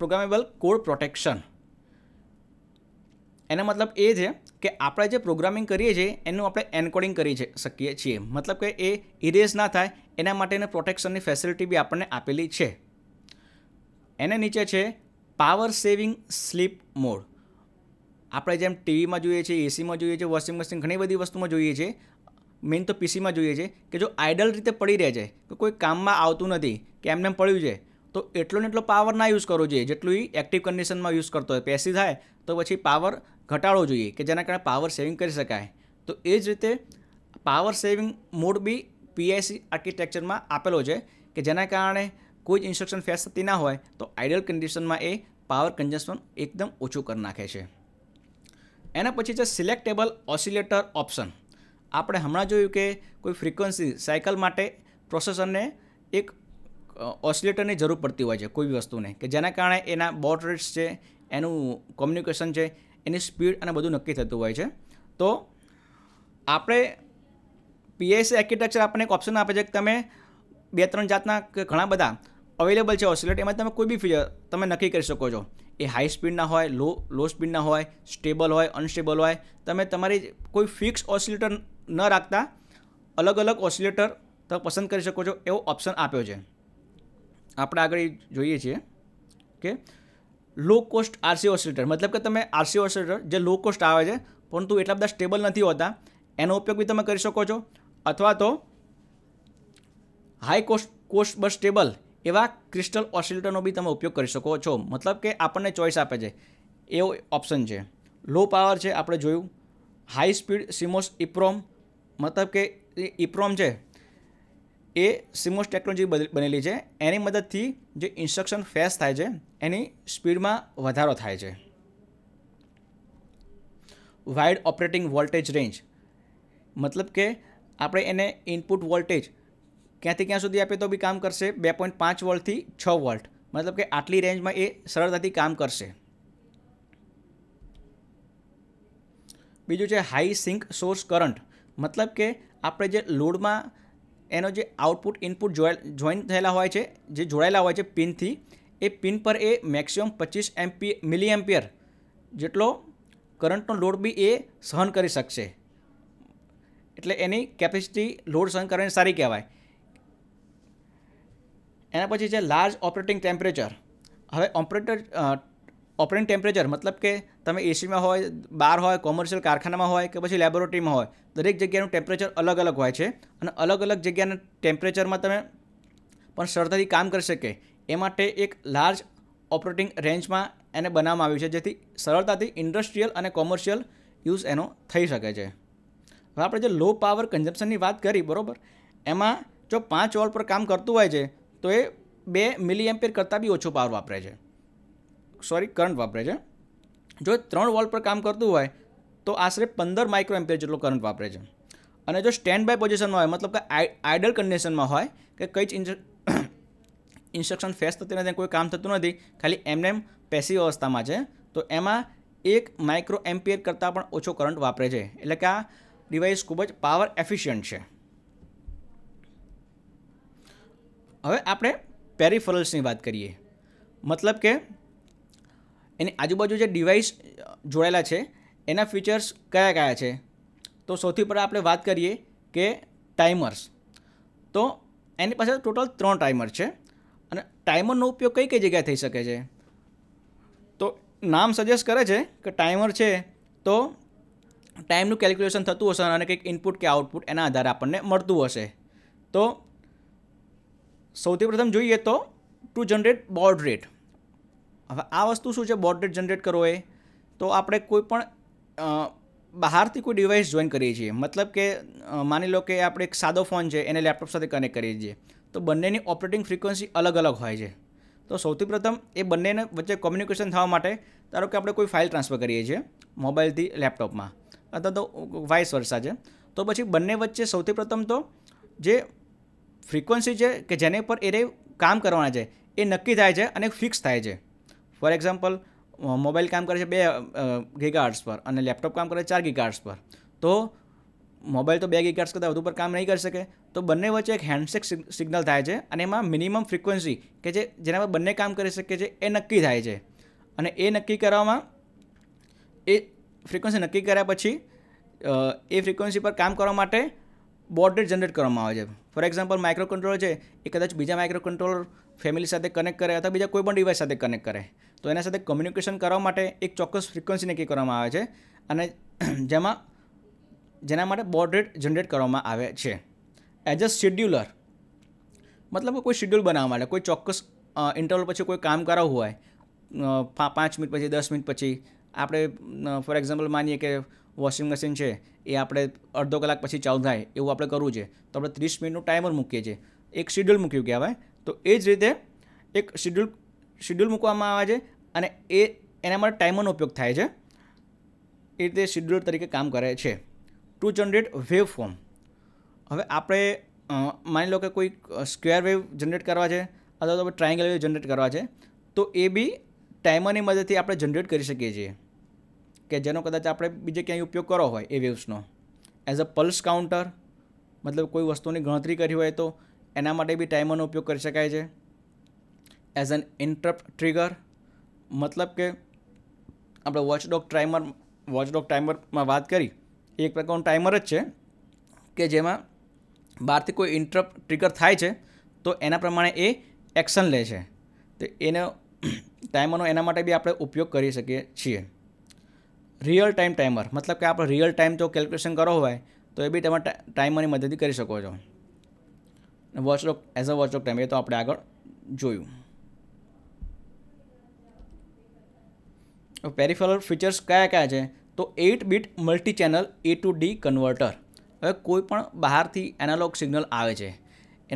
પ્રોગ્રામેબલ કોડ પ્રોટેક્શન એનો મતલબ એ છે કે આપણે જે પ્રોગ્રામિંગ કરીએ છીએ એનું આપણે એન્કોડિંગ કરી શકીએ છીએ મતલબ કે એ ઇરેઝ ના થાય એના માટેને પ્રોટેક્શનની ફેસિલિટી બી આપણને આપેલી છે એને નીચે છે પાવર સેવિંગ સ્લીપ મોડ આપણે જેમ ટીવીમાં જોઈએ છીએ એસીમાં જોઈએ છે વોશિંગ મશીન ઘણી બધી વસ્તુમાં જોઈએ છે મેઇન તો પીસીમાં જોઈએ છે કે જો આઇડલ રીતે પડી રહે છે કે કોઈ કામમાં આવતું નથી કે એમને પડ્યું છે તો એટલો ને એટલો પાવર ના યુઝ કરવો જોઈએ જેટલું એ એક્ટિવ કન્ડિશનમાં યુઝ કરતો હોય પેસી થાય તો પછી પાવર ઘટાડવો જોઈએ કે જેના કારણે પાવર સેવિંગ કરી શકાય તો એ જ રીતે પાવર સેવિંગ મોડ બી પીઆઈસી આર્કિટેક્ચરમાં આપેલો છે કે જેના કારણે કોઈ જ ઇન્સ્ટ્રક્શન ફેસ થતી ના હોય તો આઇડલ કન્ડિશનમાં એ પાવર કન્ઝમ્પન એકદમ ઓછું કરી નાખે છે એના પછી છે સિલેક્ટેબલ ઓસિલેટર ઓપ્શન આપણે હમણાં જોયું કે કોઈ ફ્રિકવન્સી સાયકલ માટે પ્રોસેસરને એક ઓસિલેટરની જરૂર પડતી હોય છે કોઈ બી વસ્તુને કે જેના કારણે એના બોટ રેટ્સ છે એનું કોમ્યુનિકેશન છે એની સ્પીડ અને બધું નક્કી થતું હોય છે તો આપણે પીએસસી આર્કિટેક્ચર આપણને એક ઓપ્શન આપે છે કે તમે બે ત્રણ જાતના ઘણા બધા અવેલેબલ છે ઓસિલેટર એમાં તમે કોઈ બી ફીચર તમે નક્કી કરી શકો છો એ હાઈ સ્પીડના હોય લો લો સ્પીડના હોય સ્ટેબલ હોય અનસ્ટેબલ હોય તમે તમારી કોઈ ફિક્સ ઓસિલેટર ન રાખતા અલગ અલગ ઓસિલેટર તમે પસંદ કરી શકો છો એવો ઓપ્શન આપ્યો છે આપણે આગળ જોઈએ છીએ કે લો કોસ્ટ આરસી ઓસિલેટર મતલબ કે તમે આરસી ઓસિલેટર જે લો કોસ્ટ આવે છે પરંતુ એટલા બધા સ્ટેબલ નથી હોતા એનો ઉપયોગ બી તમે કરી શકો છો અથવા તો હાઈ કોસ્ટ કોસ્ટ બસ સ્ટેબલ એવા ક્રિસ્ટલ ઓસિલેટરનો બી તમે ઉપયોગ કરી શકો છો મતલબ કે આપણને ચોઈસ આપે છે એવો ઓપ્શન છે લો પાવર છે આપણે જોયું હાઈ સ્પીડ સિમોસ ઇપ્રોમ મતલબ કે ઇપ્રોમ છે એ સિમોસ ટેકનોલોજી બનેલી છે એની મદદથી જે ઇન્સ્ટ્રક્શન ફેસ થાય છે એની સ્પીડમાં વધારો થાય છે વાઇડ ઓપરેટિંગ વોલ્ટેજ રેન્જ મતલબ કે આપણે એને ઇનપુટ વોલ્ટેજ ક્યાંથી ક્યાં સુધી આપે તો બી કામ કરશે બે પોઈન્ટ પાંચ વોલ્ટથી છ વોલ્ટ મતલબ કે આટલી રેન્જમાં એ સરળતાથી કામ કરશે બીજું છે હાઈ સિંક સોર્સ કરંટ મતલબ કે આપણે જે લોડમાં એનો જે આઉટપુટ ઇનપુટ જોઈન થયેલા હોય છે જે જોડાયેલા હોય છે પિનથી એ પિન પર એ મેક્સિમમ પચીસ એમ્પી મિલી એમ્પિયર જેટલો કરંટનો લોડ બી એ સહન કરી શકશે એટલે એની કેપેસિટી લોડ સહન કરવાની સારી કહેવાય એના પછી છે લાર્જ ઓપરેટિંગ ટેમ્પરેચર હવે ઓપરેટર ઓપરેટિંગ ટેમ્પરેચર મતલબ કે તમે એસીમાં હોય બાર હોય કોમર્શિયલ કારખાનામાં હોય કે પછી લેબોરેટરીમાં હોય દરેક જગ્યાનું ટેમ્પરેચર અલગ અલગ હોય છે અને અલગ અલગ જગ્યાના ટેમ્પરેચરમાં તમે પણ સરળતાથી કામ કરી શકે એ માટે એક લાર્જ ઓપરેટિંગ રેન્જમાં એને બનાવવામાં આવ્યું છે જેથી સરળતાથી ઇન્ડસ્ટ્રીયલ અને કોમર્શિયલ યુઝ એનો થઈ શકે છે હવે આપણે જે લો પાવર કન્ઝમ્પશનની વાત કરી બરાબર એમાં જો પાંચ વોલ્ટ પર કામ કરતું હોય છે તો એ બે મિલી એમ્પિયર કરતાં બી ઓછો પાવર વાપરે છે સોરી કરંટ વાપરે છે જો ત્રણ વોલ્ટ પર કામ કરતું હોય તો આશરે પંદર માઇક્રો એમ્પિયર જેટલો કરંટ વાપરે છે અને જો સ્ટેન્ડ બાય પોઝિશનમાં હોય મતલબ કે આઇડલ કન્ડિશનમાં હોય કે કંઈ જ ઇન્સ્ટ્રક્શન ફેસ થતી નથી કોઈ કામ થતું નથી ખાલી એમને એમ પેસિવ અવસ્થામાં છે તો એમાં એક માઇક્રો એમ્પિયર કરતાં પણ ઓછો કરંટ વાપરે છે એટલે કે આ ડિવાઇસ ખૂબ જ પાવર એફિશિયન્ટ છે હવે આપણે પેરિફરલ્સની વાત કરીએ મતલબ કે એની આજુબાજુ જે ડિવાઇસ જોડાયેલા છે એના ફીચર્સ કયા કયા છે તો સૌથી પહેલાં આપણે વાત કરીએ કે ટાઈમર્સ તો એની પાસે ટોટલ ત્રણ ટાઈમર છે અને ટાઈમરનો ઉપયોગ કઈ કઈ જગ્યાએ થઈ શકે છે તો નામ સજેસ્ટ કરે છે કે ટાઈમર છે તો ટાઈમનું કેલ્ક્યુલેશન થતું હશે અને કંઈક ઇનપુટ કે આઉટપુટ એના આધારે આપણને મળતું હશે તો સૌથી પ્રથમ જોઈએ તો ટુ જનરેટ બોર્ડ રેટ હવે આ વસ્તુ શું છે બોર્ડ રેટ જનરેટ કરવો એ તો આપણે કોઈ પણ બહારથી કોઈ ડિવાઇસ જોઈન કરીએ છીએ મતલબ કે માની લો કે આપણે એક સાદો ફોન છે એને લેપટોપ સાથે કનેક્ટ કરીએ છીએ તો બંનેની ઓપરેટિંગ ફ્રિકવન્સી અલગ અલગ હોય છે તો સૌથી પ્રથમ એ બંનેને વચ્ચે કોમ્યુનિકેશન થવા માટે ધારો કે આપણે કોઈ ફાઇલ ટ્રાન્સફર કરીએ છીએ મોબાઈલથી લેપટોપમાં અથવા તો વાઇસ વર્ષા છે તો પછી બંને વચ્ચે સૌથી પ્રથમ તો જે ફ્રિકવન્સી છે કે જેને પર એરે કામ કરવાના છે એ નક્કી થાય છે અને ફિક્સ થાય છે ફોર એક્ઝામ્પલ મોબાઈલ કામ કરે છે બે ગીગાર્ડ્સ પર અને લેપટોપ કામ કરે છે ચાર ગીગાર્ડ્સ પર તો મોબાઈલ તો બે ગીગાર્ડ્સ કરતાં વધુ પર કામ નહીં કરી શકે તો બંને વચ્ચે એક હેન્ડસેક સિગ્નલ થાય છે અને એમાં મિનિમમ ફ્રિકવન્સી કે જે જેના પર બંને કામ કરી શકે છે એ નક્કી થાય છે અને એ નક્કી કરવામાં એ ફ્રિકવન્સી નક્કી કર્યા પછી એ ફ્રિકવન્સી પર કામ કરવા માટે બોર્ડર જનરેટ કરવામાં આવે છે ફોર એક્ઝામ્પલ માઇક્રો કંટ્રોલર છે એ કદાચ બીજા માઇક્રો કંટ્રોલર ફેમિલી સાથે કનેક્ટ કરે અથવા બીજા કોઈ પણ ડિવાઇસ સાથે કનેક્ટ કરે તો એના સાથે કમ્યુનિકેશન કરવા માટે એક ચોક્કસ ફ્રિકવન્સી નક્કી કરવામાં આવે છે અને જેમાં જેના માટે બોર્ડ રેટ જનરેટ કરવામાં આવે છે એઝ અ શેડ્યુલર મતલબ કોઈ શેડ્યુલ બનાવવા માટે કોઈ ચોક્કસ ઇન્ટરવલ પછી કોઈ કામ કરાવવું હોય પાંચ મિનિટ પછી દસ મિનિટ પછી આપણે ફોર એક્ઝામ્પલ માનીએ કે વોશિંગ મશીન છે એ આપણે અડધો કલાક પછી ચાલુ થાય એવું આપણે કરવું છે તો આપણે ત્રીસ મિનિટનું ટાઈમર મૂકીએ છીએ એક શિડ્યુલ મૂક્યું કહેવાય તો એ જ રીતે એક શિડ્યુલ શિડ્યુલ મૂકવામાં આવે છે અને એ એના માટે ટાઈમરનો ઉપયોગ થાય છે એ રીતે શિડ્યુલ તરીકે કામ કરે છે ટુ જનરેટ વેવ ફોર્મ હવે આપણે માની લો કે કોઈ સ્ક્વેર વેવ જનરેટ કરવા છે અથવા તો ટ્રાયેંગલ વેવ જનરેટ કરવા છે તો એ બી ટાઈમરની મદદથી આપણે જનરેટ કરી શકીએ છીએ કે જેનો કદાચ આપણે બીજે ક્યાંય ઉપયોગ કરો હોય એ વેવ્સનો એઝ અ પલ્સ કાઉન્ટર મતલબ કોઈ વસ્તુની ગણતરી કરી હોય તો એના માટે બી ટાઈમરનો ઉપયોગ કરી શકાય છે એઝ એન ઇન્ટરપ્ટ ટ્રિગર મતલબ કે આપણે વોચડોક ટાઈમર વોચડોગ ટાઈમરમાં વાત કરી એક પ્રકારનું ટાઈમર જ છે કે જેમાં બહારથી કોઈ ઇન્ટરપ્ટ ટ્રિગર થાય છે તો એના પ્રમાણે એ એક્શન લે છે તો એનો ટાઈમરનો એના માટે બી આપણે ઉપયોગ કરી શકીએ છીએ રિયલ ટાઈમ ટાઈમર મતલબ કે આપણે રિયલ ટાઈમ જો કેલ્ક્યુલેશન કરો હોય તો એ બી તમે ટાઈમરની મદદથી કરી શકો છો વોચડોક એઝ અ વોચડોક ટાઈમ એ તો આપણે આગળ જોયું પેરિફેરલ ફીચર્સ કયા કયા છે તો eight bit multi channel A to D converter હવે કોઈ પણ બહારથી એનાલોગ સિગ્નલ આવે છે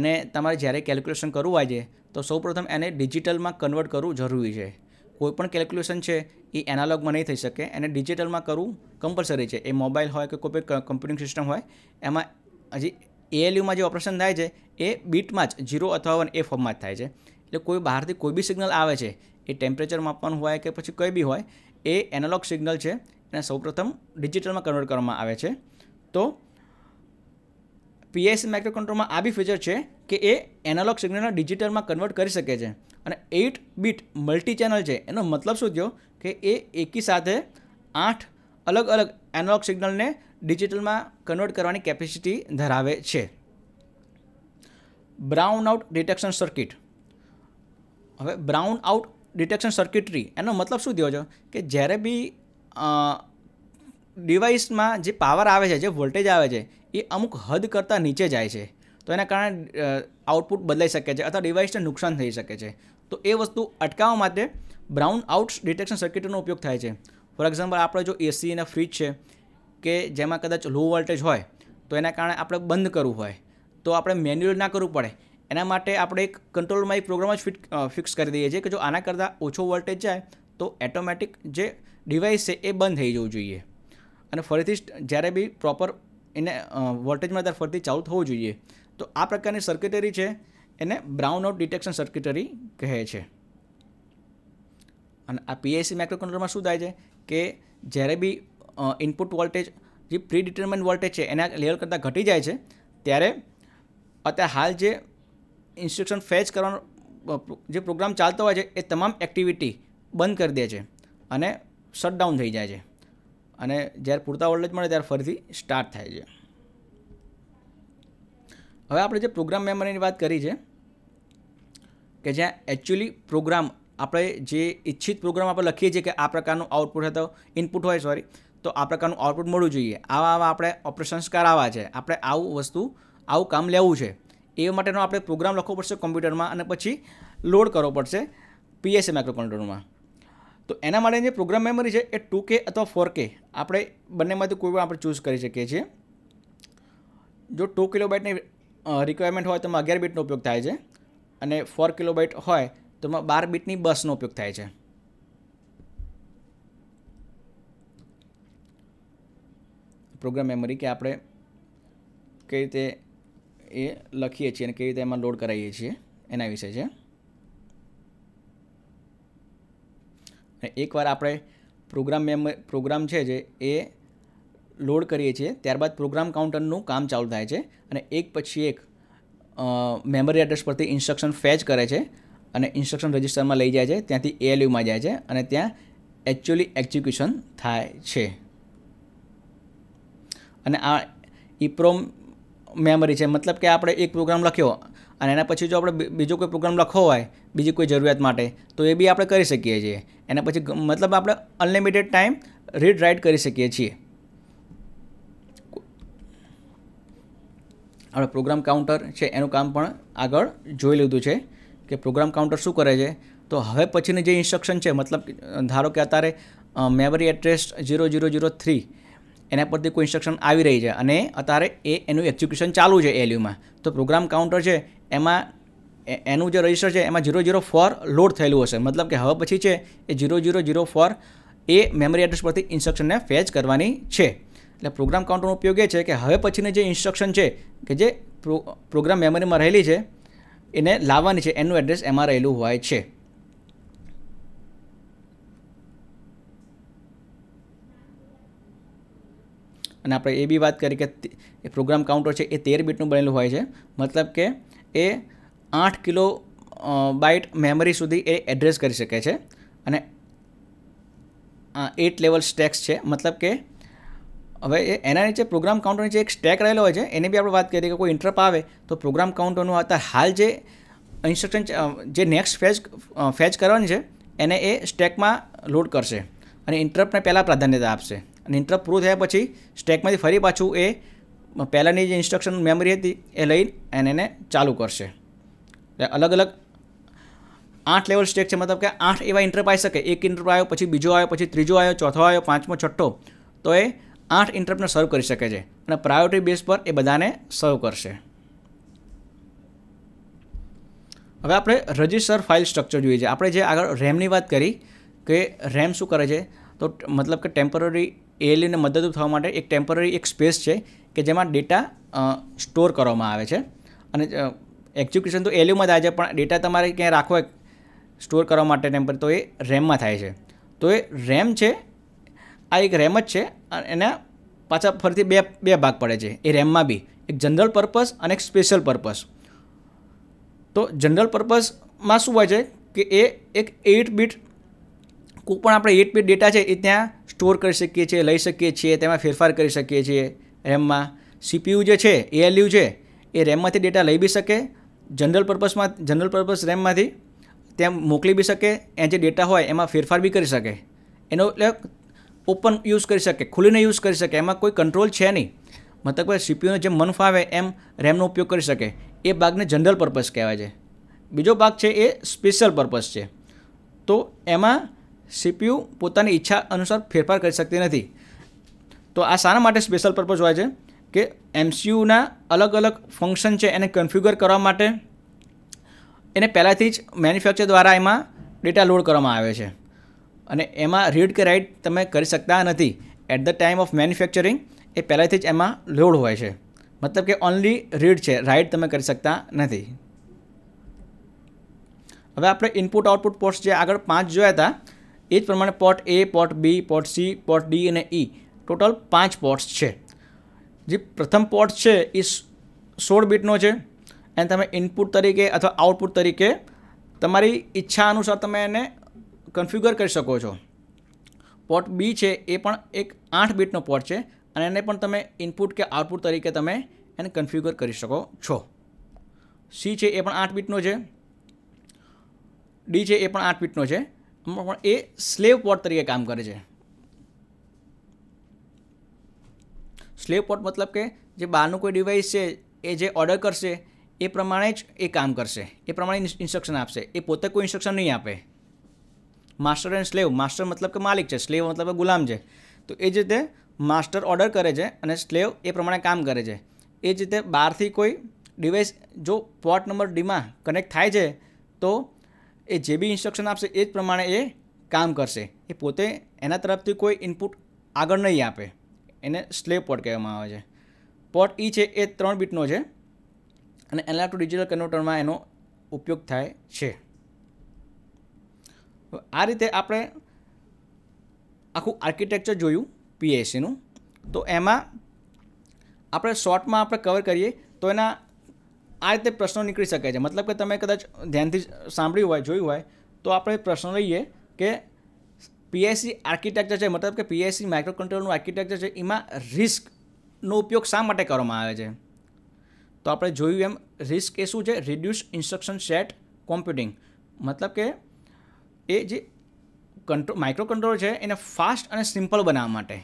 એને તમારે જ્યારે કેલ્ક્યુલેશન કરવું હોય છે તો સૌપ્રથમ એને ડિજિટલમાં કન્વર્ટ કરવું જરૂરી છે કોઈ પણ કેલ્ક્યુલેશન છે એ એનાલોગમાં નહીં થઈ શકે એને ડિજિટલમાં કરવું કમ્પલસરી છે એ મોબાઈલ હોય કે કોઈ પણ કમ્પ્યુટિંગ સિસ્ટમ હોય એમાં હજી એએલયુમાં જે ઓપરેશન થાય છે એ બીટમાં જ જીરો અથવા વન એ ફોર્મમાં જ થાય છે એટલે કોઈ બહારથી કોઈ બી સિગ્નલ આવે છે એ ટેમ્પરેચર માપવાનું હોય કે પછી કોઈ બી હોય એ એનાલોગ સિગ્નલ છે એને સૌપ્રથમ ડિજિટલમાં કન્વર્ટ કરવામાં આવે છે તો પીએસસી માઇક્રોકન્ટ્રોલમાં આ બી ફીચર છે કે એ એનાલોગ સિગ્નલને ડિજિટલમાં કન્વર્ટ કરી શકે છે અને એઇટ બીટ મલ્ટી ચેનલ છે એનો મતલબ શું થયો કે એ એકી સાથે આઠ અલગ અલગ એનોલોગ સિગ્નલને ડિજિટલમાં કન્વર્ટ કરવાની કેપેસિટી ધરાવે છે બ્રાઉન આઉટ ડિટેક્શન સર્કિટ હવે બ્રાઉન આઉટ ડિટેક્શન સર્કિટરી એનો મતલબ શું થયો છો કે જ્યારે બી ડિવાઇસમાં જે પાવર આવે છે જે વોલ્ટેજ આવે છે એ અમુક હદ કરતાં નીચે જાય છે તો એના કારણે આઉટપુટ બદલાઈ શકે છે અથવા ડિવાઇસને નુકસાન થઈ શકે છે તો એ વસ્તુ અટકાવવા માટે બ્રાઉન આઉટ ડિટેક્શન સર્કિટનો ઉપયોગ થાય છે ફોર એક્ઝામ્પલ આપણે જો એસી અને ફ્રીજ છે કે જેમાં કદાચ લો વોલ્ટેજ હોય તો એના કારણે આપણે બંધ કરવું હોય તો આપણે મેન્યુઅલ ના કરવું પડે એના માટે આપણે એક કંટ્રોલમાં એક પ્રોગ્રામ જ ફિટ ફિક્સ કરી દઈએ છીએ કે જો આના કરતાં ઓછો વોલ્ટેજ જાય તો ઓટોમેટિક જે ડિવાઇસ છે એ બંધ થઈ જવું જોઈએ અને ફરીથી જ્યારે બી પ્રોપર એને વોલ્ટેજમાં ત્યારે ફરીથી ચાલુ થવું જોઈએ તો આ પ્રકારની સર્કિટરી છે એને બ્રાઉન બ્રાઉનઆઉટ ડિટેક્શન સર્કિટરી કહે છે અને આ પીએસસી માઇક્રોકન્ટ્રોલમાં શું થાય છે કે જ્યારે બી ઇનપુટ વોલ્ટેજ જે પ્રી ડિટર્મન વોલ્ટેજ છે એના લેવલ કરતાં ઘટી જાય છે ત્યારે અત્યારે હાલ જે ઇન્સ્ટ્રક્શન ફેચ કરવાનો જે પ્રોગ્રામ ચાલતો હોય છે એ તમામ એક્ટિવિટી બંધ કરી દે છે અને શટડાઉન થઈ જાય છે અને જ્યારે પૂરતા વોલ્ટેજ મળે ત્યારે ફરીથી સ્ટાર્ટ થાય છે હવે આપણે જે પ્રોગ્રામ મેમરીની વાત કરી છે કે જ્યાં એકચ્યુઅલી પ્રોગ્રામ આપણે જે ઈચ્છિત પ્રોગ્રામ આપણે લખીએ છીએ કે આ પ્રકારનું આઉટપુટ હતો ઇનપુટ હોય સોરી તો આ પ્રકારનું આઉટપુટ મળવું જોઈએ આવા આવા આપણે ઓપરેશન્સ કરાવવા છે આપણે આવું વસ્તુ આવું કામ લેવું છે એ માટેનો આપણે પ્રોગ્રામ લખવો પડશે કોમ્પ્યુટરમાં અને પછી લોડ કરવો પડશે પીએસએ માઇક્રોકન્ટ્રોલરમાં તો એના માટે જે પ્રોગ્રામ મેમરી છે એ ટુ કે અથવા ફોર કે આપણે બંનેમાંથી કોઈ પણ આપણે ચૂઝ કરી શકીએ છીએ જો ટુ કિલોબાઇટની રિક્વાયરમેન્ટ હોય તેમાં અગિયાર બીટનો ઉપયોગ થાય છે અને ફોર કિલોબાઇટ હોય તો એમાં બાર બીટની બસનો ઉપયોગ થાય છે પ્રોગ્રામ મેમરી કે આપણે કઈ રીતે એ લખીએ છીએ અને કઈ રીતે એમાં લોડ કરાવીએ છીએ એના વિશે છે એકવાર આપણે પ્રોગ્રામ મેમ પ્રોગ્રામ છે જે એ લોડ કરીએ છીએ ત્યારબાદ પ્રોગ્રામ કાઉન્ટરનું કામ ચાલુ થાય છે અને એક પછી એક મેમરી એડ્રેસ પરથી ઇન્સ્ટ્રક્શન ફેચ કરે છે અને ઇન્સ્ટ્રક્શન રજિસ્ટરમાં લઈ જાય છે ત્યાંથી એએલયુમાં જાય છે અને ત્યાં એકચ્યુઅલી એક્ઝિક્યુશન થાય છે અને આ ઇપ્રોમ મેમરી છે મતલબ કે આપણે એક પ્રોગ્રામ લખ્યો અને એના પછી જો આપણે બીજો કોઈ પ્રોગ્રામ લખવો હોય બીજી કોઈ જરૂરિયાત માટે તો એ બી આપણે કરી શકીએ છીએ એના પછી મતલબ આપણે અનલિમિટેડ ટાઈમ રીડ રાઇટ કરી શકીએ છીએ આપણે પ્રોગ્રામ કાઉન્ટર છે એનું કામ પણ આગળ જોઈ લીધું છે કે પ્રોગ્રામ કાઉન્ટર શું કરે છે તો હવે પછીની જે ઇન્સ્ટ્રક્શન છે મતલબ ધારો કે અત્યારે memory address zero zero zero three એના પરથી કોઈ ઇન્સ્ટ્રક્શન આવી રહી છે અને અત્યારે એ એનું એક્ઝિક્યુશન ચાલુ છે એલયુમાં તો પ્રોગ્રામ કાઉન્ટર છે એમાં એનું જે રજિસ્ટર છે એમાં ઝીરો ઝીરો ફોર લોડ થયેલું હશે મતલબ કે હવે પછી છે એ ઝીરો ઝીરો ઝીરો ફોર એ મેમરી એડ્રેસ પરથી ઇન્સ્ટ્રક્શનને ફેચ કરવાની છે એટલે પ્રોગ્રામ કાઉન્ટરનો ઉપયોગ એ છે કે હવે પછીની જે ઇન્સ્ટ્રક્શન છે કે જે પ્રોગ્રામ મેમરીમાં રહેલી છે એને લાવવાની છે એનું એડ્રેસ એમાં રહેલું હોય છે અને આપણે એ બી વાત કરી કે એ પ્રોગ્રામ કાઉન્ટર છે એ તેર બીટનું બનેલું હોય છે મતલબ કે એ આઠ કિલો બાઇટ મેમરી સુધી એ એડ્રેસ કરી શકે છે અને એટ લેવલ સ્ટેક્સ છે મતલબ કે હવે એ એના નીચે પ્રોગ્રામ કાઉન્ટરની જે એક સ્ટેક રહેલો હોય છે એની બી આપણે વાત કરીએ કે કોઈ ઇન્ટરપ આવે તો પ્રોગ્રામ કાઉન્ટરનું અત્યારે હાલ જે ઇન્સ્ટ્રક્શન જે નેક્સ્ટ ફેચ ફેચ કરવાની છે એને એ સ્ટેકમાં લોડ કરશે અને ઇન્ટરપ્ટને પહેલાં પ્રાધાન્યતા આપશે અને ઇન્ટરપ્ટ પૂરું થયા પછી સ્ટેકમાંથી ફરી પાછું એ પહેલાંની જે ઇન્સ્ટ્રક્શન મેમરી હતી એ લઈ એને એને ચાલુ કરશે અલગ અલગ આઠ લેવલ સ્ટેક છે મતલબ કે આઠ એવા ઇન્ટરપ આવી શકે એક ઇન્ટરપ આવ્યો પછી બીજો આવ્યો પછી ત્રીજો આવ્યો ચોથો આવ્યો પાંચમો છઠ્ઠો તો એ આઠ ઇન્ટરપ્ટને સર્વ કરી શકે છે અને પ્રાયોરિટી બેઝ પર એ બધાને સર્વ કરશે હવે આપણે રજિસ્ટર ફાઇલ સ્ટ્રક્ચર જોઈએ છે આપણે જે આગળ રેમની વાત કરી કે રેમ શું કરે છે તો મતલબ કે ટેમ્પરરી એએલઈને મદદરૂપ થવા માટે એક ટેમ્પરરી એક સ્પેસ છે કે જેમાં ડેટા સ્ટોર કરવામાં આવે છે અને એક્ઝિક્યુશન તો એલયુમાં થાય છે પણ ડેટા તમારે ક્યાંય રાખવા સ્ટોર કરવા માટે ટેમ્પર તો એ રેમમાં થાય છે તો એ રેમ છે આ એક રેમ જ છે અને એના પાછા ફરીથી બે બે ભાગ પડે છે એ રેમમાં બી એક જનરલ પર્પસ અને એક સ્પેશિયલ પર્પસ તો જનરલ પર્પસમાં શું હોય છે કે એ એક એઇટ બીટ કોઈ પણ આપણે એટ બીટ ડેટા છે એ ત્યાં સ્ટોર કરી શકીએ છીએ લઈ શકીએ છીએ તેમાં ફેરફાર કરી શકીએ છીએ રેમમાં સીપીયુ જે છે એએલયુ છે એ રેમમાંથી ડેટા લઈ બી શકે જનરલ પર્પસમાં જનરલ પર્પસ રેમમાંથી ત્યાં મોકલી બી શકે એ જે ડેટા હોય એમાં ફેરફાર બી કરી શકે એનો એટલે ઓપન યુઝ કરી શકે ખુલીને યુઝ કરી શકે એમાં કોઈ કંટ્રોલ છે નહીં મતલબ સીપીયુને જેમ મન ફાવે એમ રેમનો ઉપયોગ કરી શકે એ ભાગને જનરલ પર્પસ કહેવાય છે બીજો ભાગ છે એ સ્પેશિયલ પર્પસ છે તો એમાં સીપીયુ પોતાની ઈચ્છા અનુસાર ફેરફાર કરી શકતી નથી તો આ શાના માટે સ્પેશિયલ પર્પસ હોય છે કે એમસીયુના અલગ અલગ ફંક્શન છે એને કન્ફ્યુગર કરવા માટે એને પહેલાંથી જ મેન્યુફેક્ચર દ્વારા એમાં ડેટા લોડ કરવામાં આવે છે અને એમાં રીડ કે રાઇટ તમે કરી શકતા નથી at the time of manufacturing એ પહેલાંથી જ એમાં લોડ હોય છે મતલબ કે ઓનલી રીડ છે રાઇટ તમે કરી શકતા નથી હવે આપણે ઇનપુટ આઉટપુટ પોર્ટ્સ જે આગળ પાંચ જોયા હતા એ જ પ્રમાણે port A port B port C port D અને ઈ e. ટોટલ પાંચ પોર્ટ્સ છે જે પ્રથમ પોર્ટ છે એ સોળ બીટનો છે અને તમે ઇનપુટ તરીકે અથવા આઉટપુટ તરીકે તમારી ઈચ્છા અનુસાર તમે એને કન્ફિગર કરી શકો છો પોર્ટ બી છે એ પણ એક આઠ બીટનો પોર્ટ છે અને એને પણ તમે ઇનપુટ કે આઉટપુટ તરીકે તમે એને કન્ફિગર કરી શકો છો સી છે એ પણ આઠ બીટનો છે ડી છે એ પણ આઠ બીટનો છે પણ એ સ્લેવ પોર્ટ તરીકે કામ કરે છે સ્લેવ પોર્ટ મતલબ કે જે બહારનું કોઈ ડિવાઇસ છે એ જે ઓર્ડર કરશે એ પ્રમાણે જ એ કામ કરશે એ પ્રમાણે ઇન્સ્ટ્રક્શન આપશે એ પોતે કોઈ ઇન્સ્ટ્રક્શન નહીં આપે માસ્ટર એન્ડ સ્લેવ માસ્ટર મતલબ કે માલિક છે સ્લેવ મતલબ કે ગુલામ છે તો એ જ રીતે માસ્ટર ઓર્ડર કરે છે અને સ્લેવ એ પ્રમાણે કામ કરે છે એ જ રીતે બહારથી કોઈ ડિવાઇસ જો પોર્ટ નંબર ડીમાં કનેક્ટ થાય છે તો એ જે બી ઇન્સ્ટ્રક્શન આપશે એ જ પ્રમાણે એ કામ કરશે એ પોતે એના તરફથી કોઈ ઇનપુટ આગળ નહીં આપે એને સ્લેવ પોર્ટ કહેવામાં આવે છે પોર્ટ ઈ e છે એ ત્રણ બીટનો છે અને ટુ ડિજિટલ કન્વર્ટરમાં એનો ઉપયોગ થાય છે આ રીતે આપણે આખું આર્કિટેક્ચર જોયું પીએસસીનું તો એમાં આપણે શોર્ટમાં આપણે કવર કરીએ તો એના આ રીતે પ્રશ્નો નીકળી શકે છે મતલબ કે તમે કદાચ ધ્યાનથી સાંભળ્યું હોય જોયું હોય તો આપણે પ્રશ્ન લઈએ કે પીએસસી આર્કિટેક્ચર છે મતલબ કે પીએસસી માઇક્રો કંટ્રોલનું આર્કિટેક્ચર છે એમાં રિસ્કનો ઉપયોગ શા માટે કરવામાં આવે છે તો આપણે જોયું એમ રિસ્ક એ શું છે રિડ્યુસ ઇન્સ્ટ્રક્શન સેટ કોમ્પ્યુટિંગ મતલબ કે એ જે કંટ્રો માઇક્રો કંટ્રોલર છે એને ફાસ્ટ અને સિમ્પલ બનાવવા માટે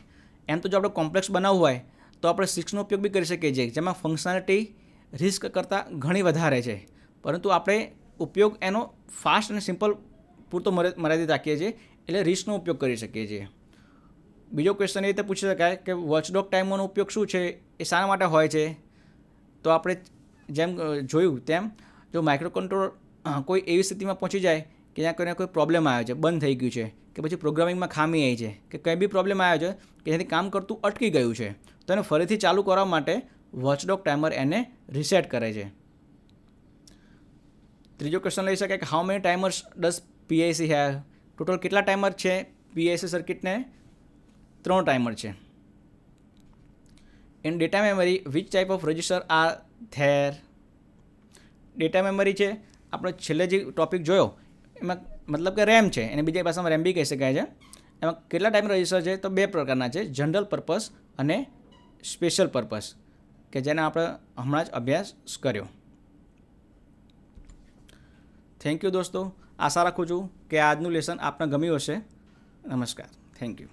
એમ તો જો આપણે કોમ્પ્લેક્સ બનાવવું હોય તો આપણે સિક્સનો ઉપયોગ બી કરી શકીએ છીએ જેમાં ફંક્શનાલિટી રિસ્ક કરતાં ઘણી વધારે છે પરંતુ આપણે ઉપયોગ એનો ફાસ્ટ અને સિમ્પલ પૂરતો મર્યાદિત રાખીએ છીએ એટલે રિસ્કનો ઉપયોગ કરી શકીએ છીએ બીજો ક્વેશ્ચન એ રીતે પૂછી શકાય કે વોચડોક ટાઈમોનો ઉપયોગ શું છે એ શાના માટે હોય છે તો આપણે જેમ જોયું તેમ જો માઇક્રો કંટ્રોલ કોઈ એવી સ્થિતિમાં પહોંચી જાય કે ત્યાં કોઈને કોઈ પ્રોબ્લેમ આવ્યો છે બંધ થઈ ગયું છે કે પછી પ્રોગ્રામિંગમાં ખામી આવી છે કે કંઈ બી પ્રોબ્લેમ આવ્યો છે કે જેથી કામ કરતું અટકી ગયું છે તો એને ફરીથી ચાલુ કરવા માટે વોચડોગ ટાઈમર એને રિસેટ કરે છે ત્રીજો ક્વેશ્ચન લઈ શકાય કે how many timers does PIC here total કેટલા ટાઈમર છે પીઆઈસી સર્કિટને ત્રણ ટાઈમર છે in data memory which type of register are there data memory છે આપણે છેલ્લે જે ટોપિક જોયો એમાં મતલબ કે રેમ છે એને બીજા ભાષામાં રેમ બી કહી શકાય છે એમાં કેટલા ટાઈપના રજિસ્ટર છે તો બે પ્રકારના છે જનરલ પર્પસ અને સ્પેશિયલ પર્પસ કે જેને આપણે હમણાં જ અભ્યાસ કર્યો થેન્ક યુ દોસ્તો આશા રાખું છું કે આજનું લેસન આપને ગમ્યું હશે નમસ્કાર થેન્ક યુ